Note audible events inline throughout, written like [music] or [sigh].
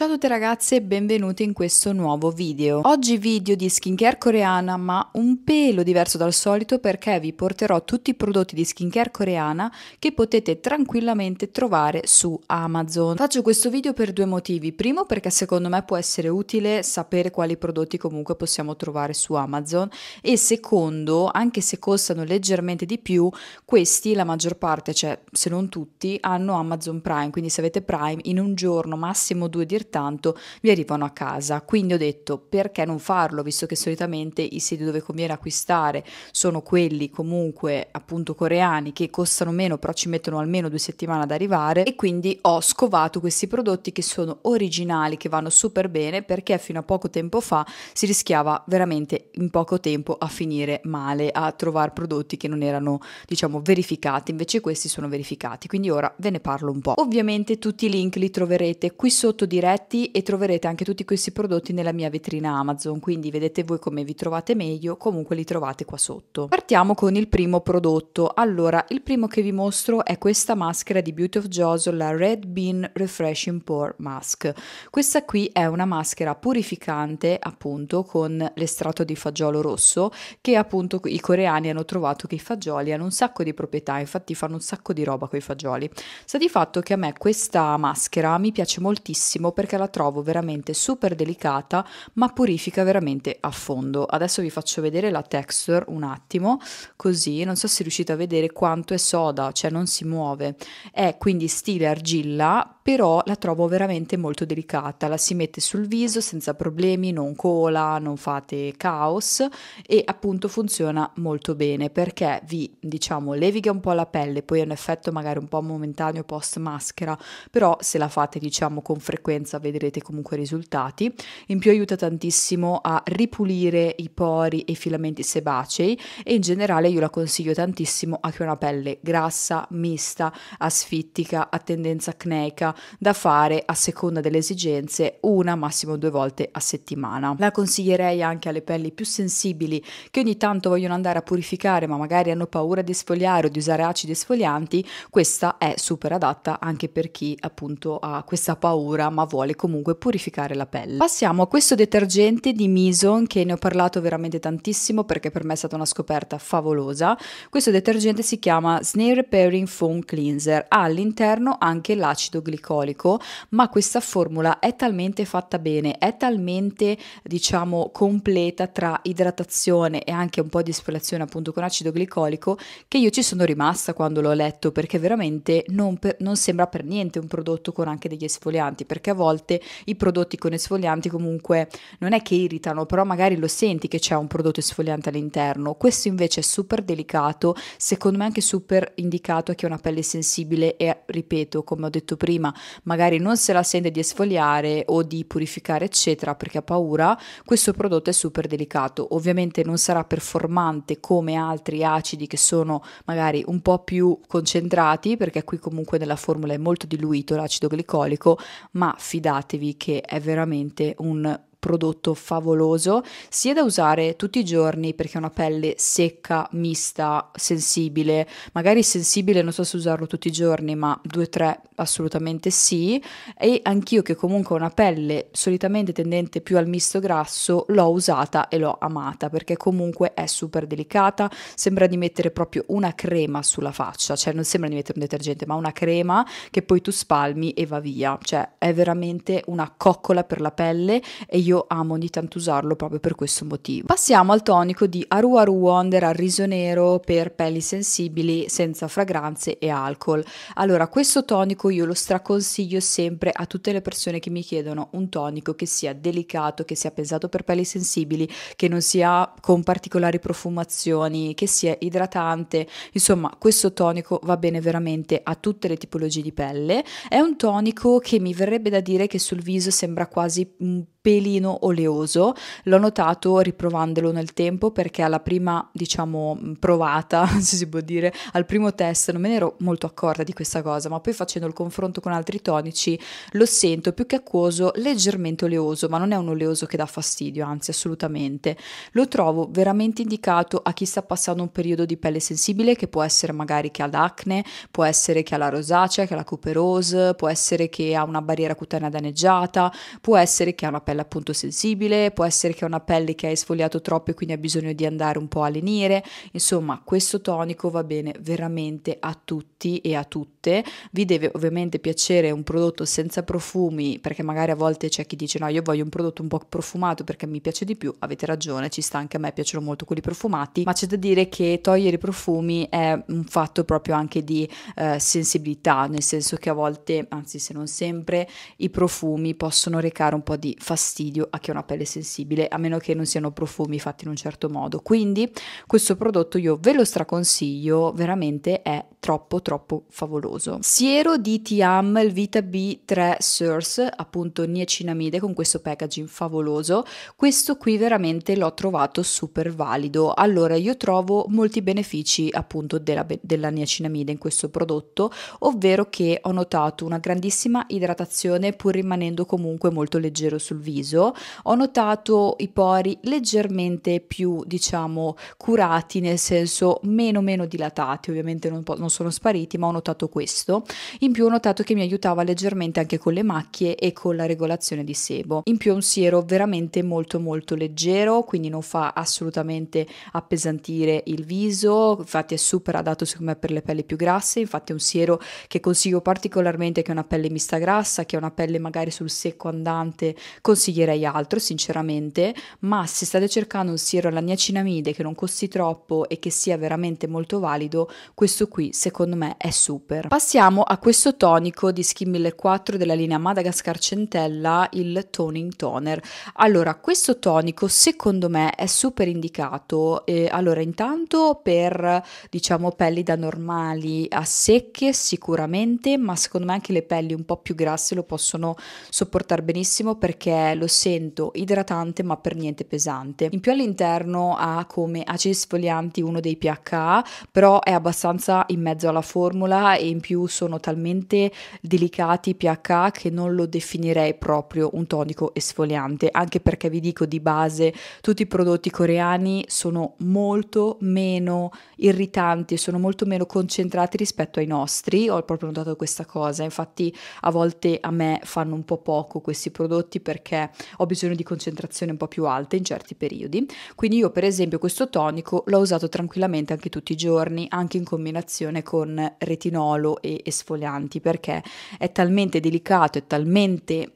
Ciao a tutte ragazze e benvenute in questo nuovo video. Oggi video di skincare coreana ma un pelo diverso dal solito perché vi porterò tutti i prodotti di skincare coreana che potete tranquillamente trovare su Amazon. Faccio questo video per due motivi. Primo perché secondo me può essere utile sapere quali prodotti comunque possiamo trovare su Amazon e secondo anche se costano leggermente di più questi la maggior parte, cioè se non tutti, hanno Amazon Prime quindi se avete Prime in un giorno massimo due direttamente altrettanto mi arrivano a casa. Quindi ho detto perché non farlo, visto che solitamente i siti dove conviene acquistare sono quelli comunque appunto coreani che costano meno, però ci mettono almeno due settimane ad arrivare e quindi ho scovato questi prodotti che sono originali, che vanno super bene perché fino a poco tempo fa si rischiava veramente in poco tempo a finire male, a trovare prodotti che non erano diciamo verificati, invece questi sono verificati, quindi ora ve ne parlo un po'. Ovviamente tutti i link li troverete qui sotto diretto oggetti e troverete anche tutti questi prodotti nella mia vetrina Amazon, quindi vedete voi come vi trovate meglio, comunque li trovate qua sotto. Partiamo con il primo prodotto. Allora, il primo che vi mostro è questa maschera di Beauty of Jaws, la Red Bean Refreshing Pore Mask. Questa qui è una maschera purificante, appunto, con l'estratto di fagiolo rosso, che appunto i coreani hanno trovato che i fagioli hanno un sacco di proprietà, infatti fanno un sacco di roba con i fagioli. Sta di fatto che a me questa maschera mi piace moltissimo perché la trovo veramente super delicata ma purifica veramente a fondo. Adesso vi faccio vedere la texture un attimo, così non so se riuscite a vedere quanto è soda, cioè non si muove. È quindi stile argilla però la trovo veramente molto delicata, la si mette sul viso senza problemi, non cola, non fate caos e appunto funziona molto bene perché vi diciamo leviga un po' la pelle, poi è un effetto magari un po' momentaneo post maschera, però se la fate diciamo con frequenza vedrete comunque risultati, in più aiuta tantissimo a ripulire i pori e i filamenti sebacei e in generale io la consiglio tantissimo a chi ha una pelle grassa, mista, asfittica, a tendenza acneica, da fare a seconda delle esigenze una, massimo due volte a settimana. La consiglierei anche alle pelli più sensibili che ogni tanto vogliono andare a purificare ma magari hanno paura di sfogliare o di usare acidi esfolianti, questa è super adatta anche per chi appunto ha questa paura ma vuole comunque purificare la pelle. Passiamo a questo detergente di Mison che ne ho parlato veramente tantissimo perché per me è stata una scoperta favolosa. Questo detergente si chiama Snail Repairing Foam Cleanser, ha all'interno anche l'acido glicosidico glicolico, ma questa formula è talmente fatta bene, è talmente diciamo completa tra idratazione e anche un po' di espirazione appunto con acido glicolico che io ci sono rimasta quando l'ho letto perché veramente non, per, non sembra per niente un prodotto con anche degli esfolianti perché a volte i prodotti con esfolianti comunque non è che irritano, però magari lo senti che c'è un prodotto esfoliante all'interno. Questo invece è super delicato, secondo me anche super indicato a chi ha una pelle sensibile e ripeto, come ho detto prima, magari non se la sente di esfoliare o di purificare, eccetera, perché ha paura, questo prodotto è super delicato. Ovviamente non sarà performante come altri acidi che sono magari un po' più concentrati, perché qui comunque nella formula è molto diluito l'acido glicolico, ma fidatevi che è veramente un prodotto favoloso, sia da usare tutti i giorni perché è una pelle secca, mista, sensibile, magari sensibile non so se usarlo tutti i giorni, ma due o tre assolutamente sì, e anch'io che comunque ho una pelle solitamente tendente più al misto grasso, l'ho usata e l'ho amata perché comunque è super delicata, sembra di mettere proprio una crema sulla faccia, cioè non sembra di mettere un detergente, ma una crema che poi tu spalmi e va via, cioè è veramente una coccola per la pelle e io io amo ogni tanto usarlo proprio per questo motivo. Passiamo al tonico di Aru Aru Wonder al riso nero per pelli sensibili senza fragranze e alcol. Allora, questo tonico io lo straconsiglio sempre a tutte le persone che mi chiedono un tonico che sia delicato, che sia pensato per pelli sensibili, che non sia con particolari profumazioni, che sia idratante. Insomma, questo tonico va bene veramente a tutte le tipologie di pelle. È un tonico che mi verrebbe da dire che sul viso sembra quasi un mm, pelino oleoso. L'ho notato riprovandolo nel tempo perché alla prima, diciamo, provata, [laughs] se si può dire, al primo test non me ne ero molto accorta di questa cosa, ma poi facendo il confronto con altri tonici lo sento più che acquoso, leggermente oleoso, ma non è un oleoso che dà fastidio, anzi assolutamente. Lo trovo veramente indicato a chi sta passando un periodo di pelle sensibile che può essere magari che ha l'acne, può essere che ha la rosacea, che ha la cuperose, può essere che ha una barriera cutanea danneggiata, può essere che ha una pelle appunto sensibile, può essere che ha una pelle che hai sfogliato troppo e quindi ha bisogno di andare un po' a lenire, insomma questo tonico va bene veramente a tutti e a tutte, vi deve ovviamente piacere un prodotto senza profumi perché magari a volte c'è chi dice no io voglio un prodotto un po' profumato perché mi piace di più, avete ragione, ci sta anche a me, piacciono molto quelli profumati, ma c'è da dire che togliere i profumi è un fatto proprio anche di eh, sensibilità, nel senso che a volte, anzi se non sempre, i profumi possono recare un po' di fastidio fastidio a chi ha una pelle sensibile, a meno che non siano profumi fatti in un certo modo. Quindi questo prodotto io ve lo straconsiglio, veramente è troppo troppo favoloso. Siero di Tiam, il Vita B3 Surs, appunto niacinamide con questo packaging favoloso, questo qui veramente l'ho trovato super valido. Allora io trovo molti benefici appunto della, della niacinamide in questo prodotto, ovvero che ho notato una grandissima idratazione pur rimanendo comunque molto leggero sul viso, ho notato i pori leggermente più diciamo curati nel senso meno meno dilatati, ovviamente non, po- non non sono spariti, ma ho notato questo. In più ho notato che mi aiutava leggermente anche con le macchie e con la regolazione di sebo. In più è un siero veramente molto molto leggero, quindi non fa assolutamente appesantire il viso, infatti è super adatto secondo me per le pelli più grasse, infatti è un siero che consiglio particolarmente che è una pelle mista grassa, che è una pelle magari sul secco andante, consiglierei altro sinceramente, ma se state cercando un siero alla niacinamide che non costi troppo e che sia veramente molto valido, questo qui secondo me è super. Passiamo a questo tonico di Skin 1004 della linea Madagascar Centella, il Toning Toner. Allora, questo tonico secondo me è super indicato, eh, allora intanto per diciamo pelli da normali a secche sicuramente, ma secondo me anche le pelli un po' più grasse lo possono sopportare benissimo perché lo sento idratante ma per niente pesante. In più all'interno ha come acidi sfoglianti uno dei PHA, però è abbastanza immerso mezzo alla formula e in più sono talmente delicati pH che non lo definirei proprio un tonico esfoliante, anche perché vi dico di base tutti i prodotti coreani sono molto meno irritanti, sono molto meno concentrati rispetto ai nostri, ho proprio notato questa cosa, infatti a volte a me fanno un po' poco questi prodotti perché ho bisogno di concentrazione un po' più alta in certi periodi, quindi io per esempio questo tonico l'ho usato tranquillamente anche tutti i giorni, anche in combinazione lavorazione con retinolo e esfolianti perché è talmente delicato, è talmente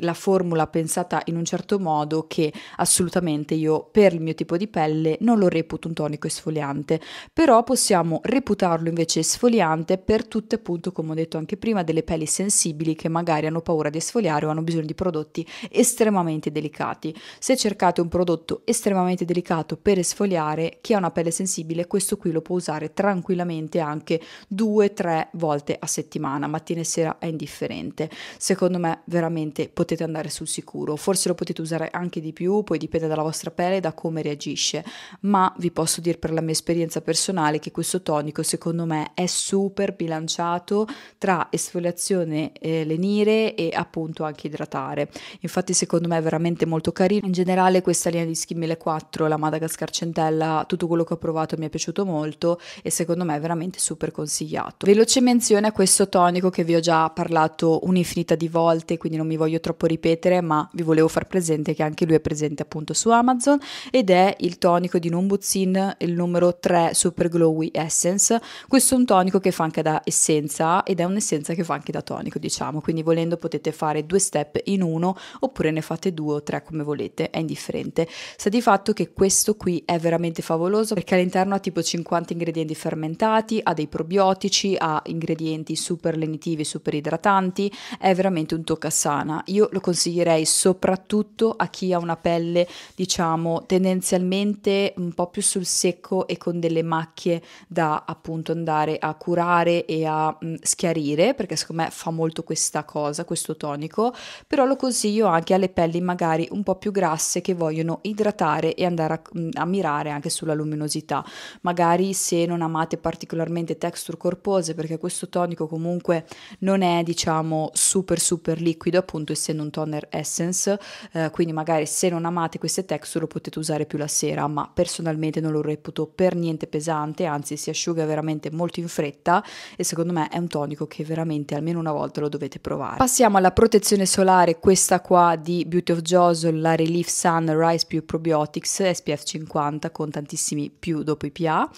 la formula pensata in un certo modo che assolutamente io per il mio tipo di pelle non lo reputo un tonico esfoliante, però possiamo reputarlo invece esfoliante per tutte appunto come ho detto anche prima delle pelli sensibili che magari hanno paura di esfoliare o hanno bisogno di prodotti estremamente delicati. Se cercate un prodotto estremamente delicato per esfoliare chi ha una pelle sensibile, questo qui lo può usare tranquillamente anche 2-3 volte a settimana, mattina e sera è indifferente. Secondo me veramente state potete andare sul sicuro, forse lo potete usare anche di più, poi dipende dalla vostra pelle e da come reagisce, ma vi posso dire per la mia esperienza personale che questo tonico secondo me è super bilanciato tra esfoliazione eh, lenire e appunto anche idratare, infatti secondo me è veramente molto carino, in generale questa linea di Skin 1004, la Madagascar Centella, tutto quello che ho provato mi è piaciuto molto e secondo me è veramente super consigliato. Veloce menzione a questo tonico che vi ho già parlato un'infinità di volte, quindi non mi voglio voglio troppo ripetere, ma vi volevo far presente che anche lui è presente appunto su Amazon ed è il tonico di Nombuzin, il numero 3 Super Glowy Essence. Questo è un tonico che fa anche da essenza ed è un'essenza che fa anche da tonico, diciamo, quindi volendo potete fare due step in uno oppure ne fate due o tre come volete, è indifferente. Sta di fatto che questo qui è veramente favoloso perché all'interno ha tipo 50 ingredienti fermentati, ha dei probiotici, ha ingredienti super lenitivi, super idratanti, è veramente un tocca sana io lo consiglierei soprattutto a chi ha una pelle, diciamo, tendenzialmente un po' più sul secco e con delle macchie da appunto andare a curare e a mh, mm, schiarire, perché secondo me fa molto questa cosa, questo tonico, però lo consiglio anche alle pelli magari un po' più grasse che vogliono idratare e andare a, mh, mm, a mirare anche sulla luminosità. Magari se non amate particolarmente texture corpose, perché questo tonico comunque non è diciamo super super liquido, appunto soprattutto essendo un toner essence, eh, quindi magari se non amate queste texture lo potete usare più la sera, ma personalmente non lo reputo per niente pesante, anzi si asciuga veramente molto in fretta e secondo me è un tonico che veramente almeno una volta lo dovete provare. Passiamo alla protezione solare, questa qua di Beauty of Josol, la Relief Sun Rise Pure Probiotics SPF 50 con tantissimi più dopo i PA.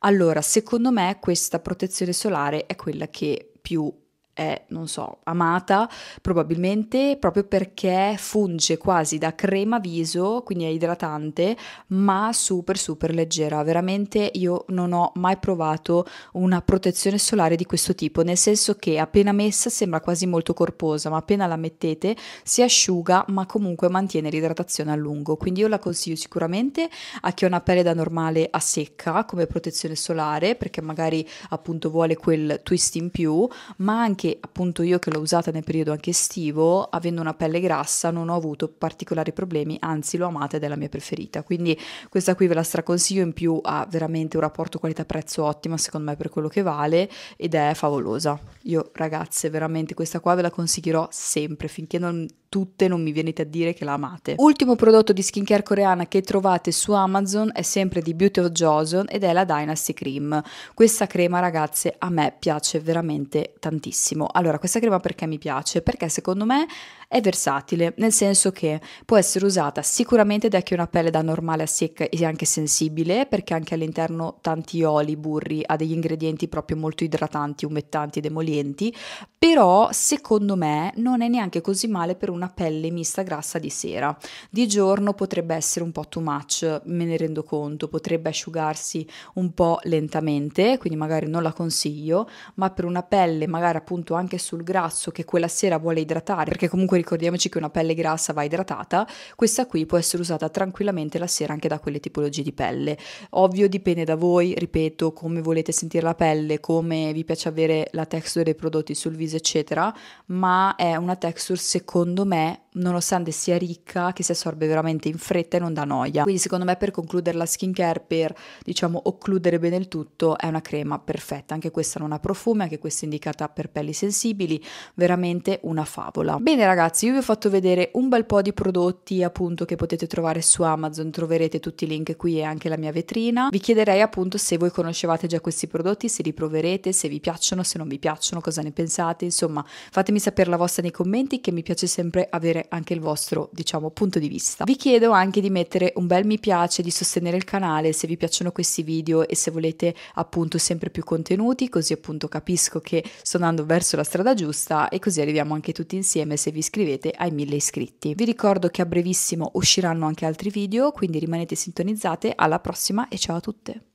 Allora, secondo me questa protezione solare è quella che più è, non so, amata probabilmente proprio perché funge quasi da crema viso, quindi è idratante, ma super super leggera. Veramente io non ho mai provato una protezione solare di questo tipo, nel senso che appena messa sembra quasi molto corposa, ma appena la mettete si asciuga, ma comunque mantiene l'idratazione a lungo. Quindi io la consiglio sicuramente a chi ha una pelle da normale a secca come protezione solare, perché magari appunto vuole quel twist in più, ma anche che appunto io che l'ho usata nel periodo anche estivo, avendo una pelle grassa non ho avuto particolari problemi, anzi l'ho amata ed è la mia preferita. Quindi questa qui ve la straconsiglio, in più ha veramente un rapporto qualità-prezzo ottimo secondo me per quello che vale ed è favolosa. Io ragazze, veramente questa qua ve la consiglierò sempre finché non tutte, non mi venite a dire che la amate. Ultimo prodotto di skincare coreana che trovate su Amazon è sempre di Beauty of Joseon ed è la Dynasty Cream. Questa crema ragazze a me piace veramente tantissimo. Allora questa crema perché mi piace? Perché secondo me è versatile, nel senso che può essere usata sicuramente da chi ha una pelle da normale a secca e anche sensibile, perché anche all'interno tanti oli, burri, ha degli ingredienti proprio molto idratanti, umettanti ed emolienti, però secondo me non è neanche così male per una pelle mista grassa di sera. Di giorno potrebbe essere un po' too much, me ne rendo conto, potrebbe asciugarsi un po' lentamente, quindi magari non la consiglio, ma per una pelle magari appunto anche sul grasso che quella sera vuole idratare, perché comunque ricordiamoci che una pelle grassa va idratata, questa qui può essere usata tranquillamente la sera anche da quelle tipologie di pelle. Ovvio dipende da voi, ripeto, come volete sentire la pelle, come vi piace avere la texture dei prodotti sul viso, eccetera, ma è una texture secondo me nonostante sia ricca, che si assorbe veramente in fretta e non dà noia. Quindi secondo me per concludere la skincare, per diciamo occludere bene il tutto, è una crema perfetta. Anche questa non ha profumi, anche questa è indicata per pelli sensibili, veramente una favola. Bene ragazzi, io vi ho fatto vedere un bel po' di prodotti appunto che potete trovare su Amazon, troverete tutti i link qui e anche la mia vetrina. Vi chiederei appunto se voi conoscevate già questi prodotti, se li proverete, se vi piacciono, se non vi piacciono, cosa ne pensate, insomma fatemi sapere la vostra nei commenti che mi piace sempre avere sapere anche il vostro, diciamo, punto di vista. Vi chiedo anche di mettere un bel mi piace, di sostenere il canale se vi piacciono questi video e se volete appunto sempre più contenuti, così appunto capisco che sto andando verso la strada giusta e così arriviamo anche tutti insieme se vi iscrivete ai 1000 iscritti. Vi ricordo che a brevissimo usciranno anche altri video, quindi rimanete sintonizzate, alla prossima e ciao a tutte!